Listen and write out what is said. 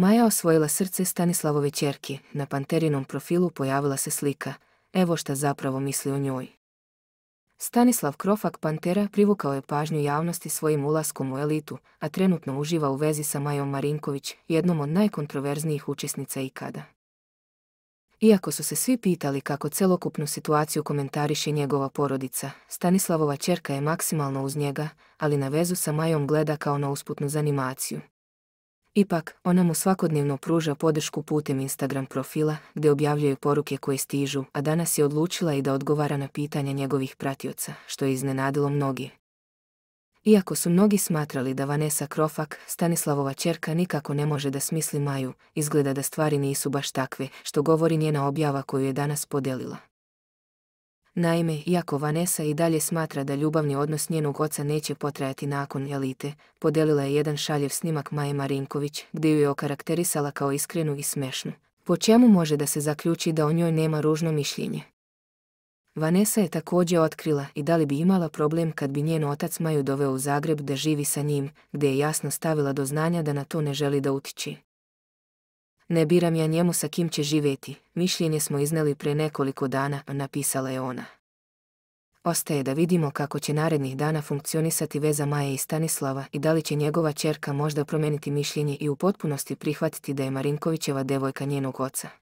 Maja osvojila srce Stanislavove čerki, na Panterinom profilu pojavila se slika, evo šta zapravo misli o njoj. Stanislav Krofak Pantera privukao je pažnju javnosti svojim ulaskom u elitu, a trenutno uživa u vezi sa Majom Marinković, jednom od najkontroverznijih učesnica ikada. Iako su se svi pitali kako celokupnu situaciju komentariše njegova porodica, Stanislavova čerka je maksimalno uz njega, ali na vezu sa Majom gleda kao na usputnu zanimaciju. Ipak, ona mu svakodnevno pruža podršku putem Instagram profila, gdje objavljaju poruke koje stižu, a danas je odlučila i da odgovara na pitanja njegovih pratioca, što je iznenadilo mnogi. Iako su mnogi smatrali da Vanessa Krofak, Stanislavova čerka, nikako ne može da smisli Maju, izgleda da stvari nisu baš takve, što govori njena objava koju je danas podelila. Naime, iako Vanessa i dalje smatra da ljubavni odnos njenog oca neće potrajati nakon elite, podelila je jedan šaljev snimak Maje Marinković, gdje ju je okarakterisala kao iskrenu i smešnu. Po čemu može da se zaključi da o njoj nema ružno mišljenje? Vanessa je također otkrila i da li bi imala problem kad bi njen otac Maju doveo u Zagreb da živi sa njim, gdje je jasno stavila do znanja da na to ne želi da utiči. Ne biram ja njemu sa kim će živjeti, mišljenje smo izneli pre nekoliko dana, napisala je ona. Ostaje da vidimo kako će narednih dana funkcionisati veza Maje i Stanislava i da li će njegova čerka možda promijeniti mišljenje i u potpunosti prihvatiti da je Marinkovićeva devojka njenog oca.